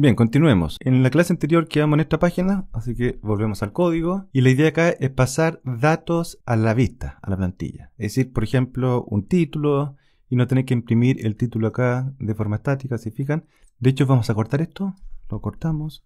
Bien, continuemos. En la clase anterior quedamos en esta página, así que volvemos al código. Y la idea acá es pasar datos a la vista, a la plantilla. Es decir, por ejemplo, un título y no tener que imprimir el título acá de forma estática, si fijan. De hecho, vamos a cortar esto. Lo cortamos.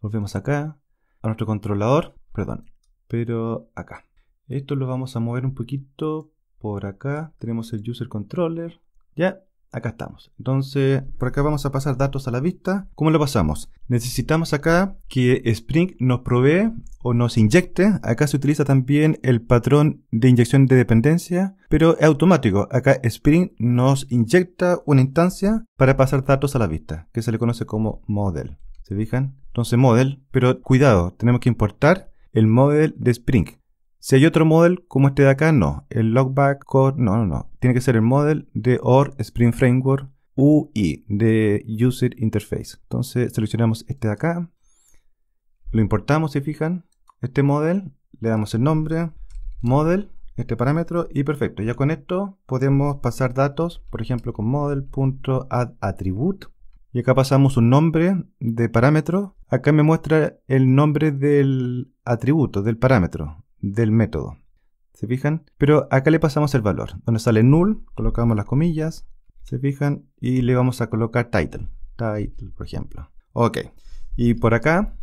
Volvemos acá, a nuestro controlador, perdón, pero acá. Esto lo vamos a mover un poquito por acá. Tenemos el user controller. Ya, Acá estamos. Entonces, por acá vamos a pasar datos a la vista. ¿Cómo lo pasamos? Necesitamos acá que Spring nos provee o nos inyecte. Acá se utiliza también el patrón de inyección de dependencia, pero es automático. Acá Spring nos inyecta una instancia para pasar datos a la vista, que se le conoce como model. ¿Se fijan? Entonces model, pero cuidado, tenemos que importar el model de Spring. Si hay otro model como este de acá, no. El logback code, no, no, no. Tiene que ser el model de OR Spring Framework UI de User Interface. Entonces seleccionamos este de acá. Lo importamos, si fijan. Este model, le damos el nombre, model, este parámetro y perfecto. Ya con esto podemos pasar datos, por ejemplo con model.addAttribute. Y acá pasamos un nombre de parámetro. Acá me muestra el nombre del atributo, del parámetro del método. ¿Se fijan? Pero acá le pasamos el valor. Donde sale null, colocamos las comillas. ¿Se fijan? Y le vamos a colocar title. Title, por ejemplo. Ok. Y por acá,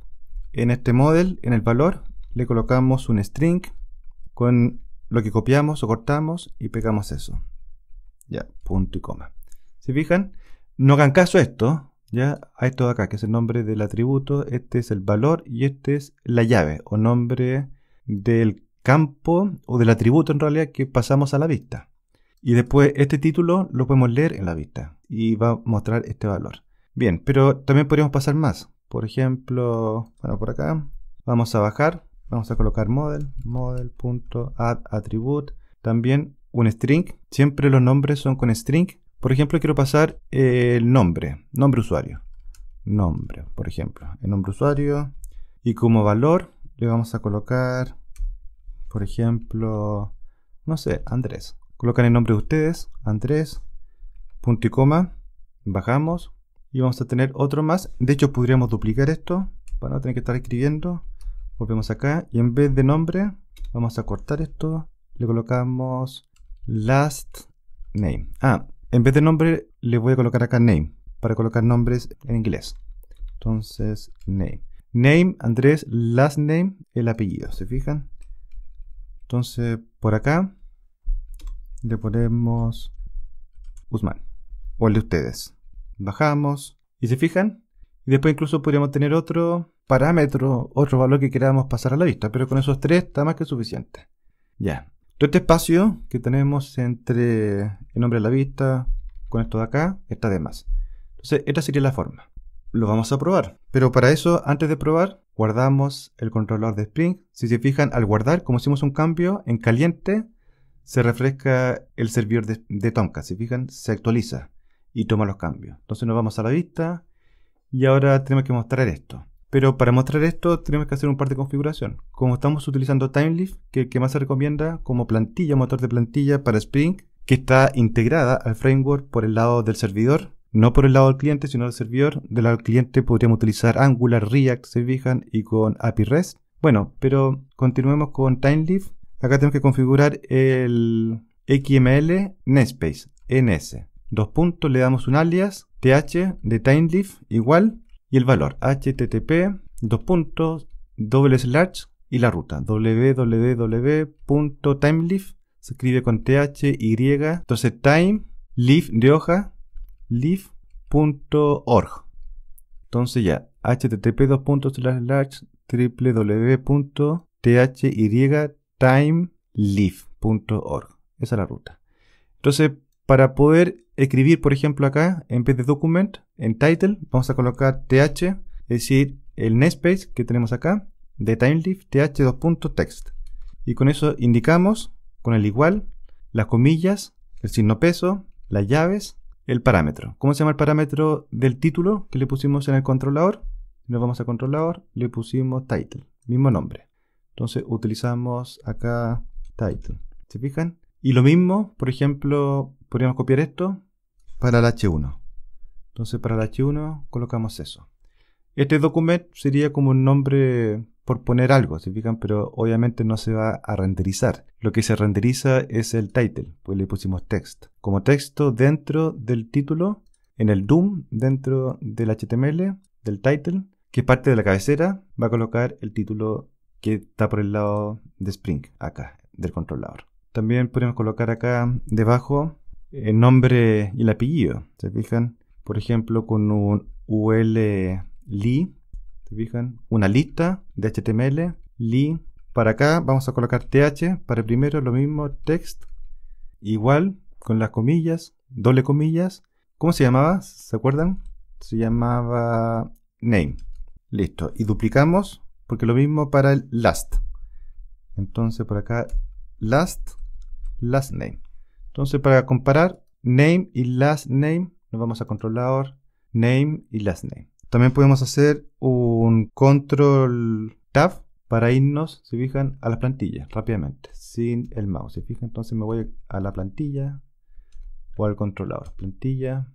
en este model, en el valor, le colocamos un string con lo que copiamos o cortamos y pegamos eso. Ya, punto y coma. ¿Se fijan? No hagan caso esto, ya, a esto de acá, que es el nombre del atributo, este es el valor y este es la llave o nombre del campo o del atributo en realidad que pasamos a la vista. Y después este título lo podemos leer en la vista y va a mostrar este valor. Bien, pero también podríamos pasar más. Por ejemplo, bueno, por acá vamos a bajar, vamos a colocar model, model.add attribute, también un string. Siempre los nombres son con string. Por ejemplo, quiero pasar eh, el nombre, nombre usuario. Nombre, por ejemplo, el nombre usuario. Y como valor le vamos a colocar por ejemplo, no sé, Andrés. Colocan el nombre de ustedes, Andrés, punto y coma, bajamos y vamos a tener otro más. De hecho, podríamos duplicar esto para no tener que estar escribiendo. Volvemos acá y en vez de nombre, vamos a cortar esto. Le colocamos last name. Ah, en vez de nombre, le voy a colocar acá name para colocar nombres en inglés. Entonces, name. Name, Andrés, last name, el apellido. ¿Se fijan? Entonces, por acá le ponemos Guzmán o el de ustedes. Bajamos y se fijan. Y después incluso podríamos tener otro parámetro, otro valor que queramos pasar a la vista, pero con esos tres está más que suficiente. Ya. Todo este espacio que tenemos entre el nombre de la vista con esto de acá está de más. Entonces, esta sería la forma lo vamos a probar. Pero para eso, antes de probar, guardamos el controlador de Spring. Si se fijan, al guardar, como hicimos un cambio en caliente, se refresca el servidor de, Tomcat. Si fijan, se actualiza y toma los cambios. Entonces nos vamos a la vista y ahora tenemos que mostrar esto. Pero para mostrar esto tenemos que hacer un par de configuración. Como estamos utilizando Timelift, que es el que más se recomienda como plantilla, motor de plantilla para Spring, que está integrada al framework por el lado del servidor, no por el lado del cliente, sino del servidor. Del lado del cliente podríamos utilizar Angular, React, se fijan, y con API REST. Bueno, pero continuemos con TimeLeaf. Acá tenemos que configurar el XML namespace NS. Dos puntos, le damos un alias, th de TimeLeaf igual, y el valor, http, dos puntos, doble slash, y la ruta, www.timeleaf, se escribe con th, y, entonces time, leaf de hoja, leaf.org. Entonces ya, http www.thytimeleaf.org. Esa es la ruta. Entonces, para poder escribir, por ejemplo, acá, en vez de document, en title, vamos a colocar th, es decir, el namespace que tenemos acá, de timelift th2.text. Y con eso indicamos, con el igual, las comillas, el signo peso, las llaves el parámetro. ¿Cómo se llama el parámetro del título que le pusimos en el controlador? Nos vamos a controlador, le pusimos title, mismo nombre. Entonces utilizamos acá title. ¿Se fijan? Y lo mismo, por ejemplo, podríamos copiar esto para el H1. Entonces para el H1 colocamos eso. Este document sería como un nombre por poner algo, ¿se fijan? Pero obviamente no se va a renderizar. Lo que se renderiza es el title, pues le pusimos text. Como texto dentro del título, en el DOOM, dentro del HTML, del title, que parte de la cabecera, va a colocar el título que está por el lado de Spring, acá, del controlador. También podemos colocar acá debajo el nombre y el apellido, ¿se fijan? Por ejemplo, con un UL li fijan? Una lista de HTML, li. Para acá vamos a colocar th, para el primero lo mismo, text, igual, con las comillas, doble comillas. ¿Cómo se llamaba? ¿Se acuerdan? Se llamaba name. Listo. Y duplicamos, porque lo mismo para el last. Entonces por acá, last, last name. Entonces para comparar name y last name, nos vamos a controlador, name y last name. También podemos hacer un control tab para irnos, se fijan, a la plantilla rápidamente, sin el mouse. Se fijan, entonces me voy a la plantilla o al controlador. Plantilla,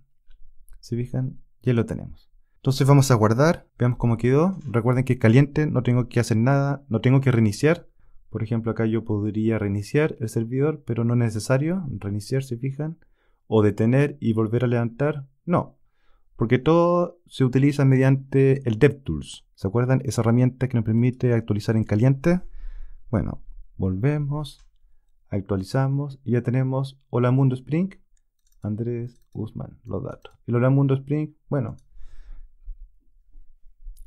si fijan, ya lo tenemos. Entonces vamos a guardar, veamos cómo quedó. Recuerden que es caliente, no tengo que hacer nada, no tengo que reiniciar. Por ejemplo, acá yo podría reiniciar el servidor, pero no es necesario. Reiniciar, si fijan. O detener y volver a levantar. No, porque todo se utiliza mediante el DevTools. ¿Se acuerdan? Esa herramienta que nos permite actualizar en caliente. Bueno, volvemos, actualizamos y ya tenemos Hola Mundo Spring, Andrés Guzmán, los datos. El Hola Mundo Spring, bueno,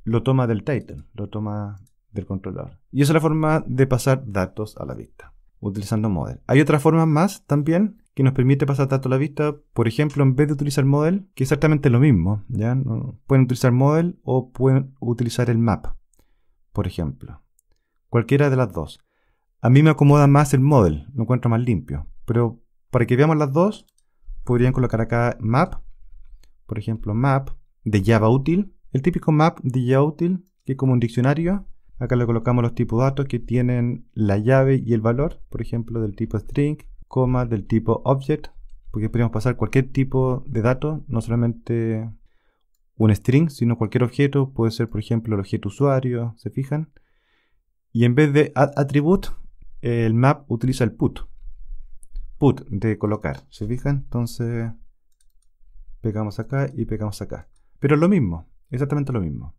lo toma del Titan, lo toma del controlador. Y esa es la forma de pasar datos a la vista, utilizando model. Hay otra forma más también, que nos permite pasar a la vista, por ejemplo, en vez de utilizar model, que es exactamente lo mismo, ¿ya? Pueden utilizar model o pueden utilizar el map, por ejemplo. Cualquiera de las dos. A mí me acomoda más el model, lo encuentro más limpio. Pero para que veamos las dos, podrían colocar acá map, por ejemplo, map de Java útil, el típico map de Java útil, que es como un diccionario. Acá le colocamos los tipos de datos que tienen la llave y el valor, por ejemplo, del tipo string, coma del tipo object, porque podríamos pasar cualquier tipo de dato, no solamente un string, sino cualquier objeto, puede ser por ejemplo el objeto usuario, ¿se fijan? Y en vez de add attribute, el map utiliza el put, put de colocar, ¿se fijan? Entonces pegamos acá y pegamos acá. Pero lo mismo, exactamente lo mismo.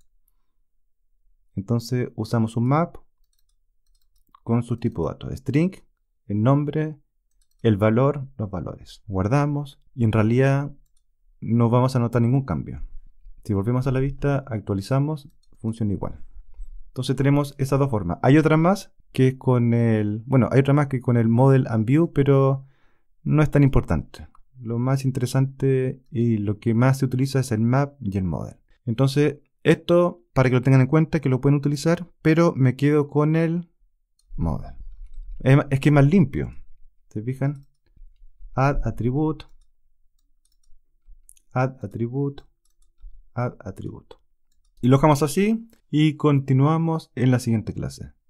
Entonces usamos un map con su tipo de dato string, el nombre, el valor, los valores. Guardamos y en realidad no vamos a notar ningún cambio. Si volvemos a la vista, actualizamos, funciona igual. Entonces tenemos esas dos formas. Hay otra más que es con el, bueno, hay otra más que con el model and view, pero no es tan importante. Lo más interesante y lo que más se utiliza es el map y el model. Entonces, esto para que lo tengan en cuenta, que lo pueden utilizar, pero me quedo con el model. Es que es más limpio. ¿Se fijan? Add attribute. Add attribute. Add attribute. Y lo dejamos así y continuamos en la siguiente clase.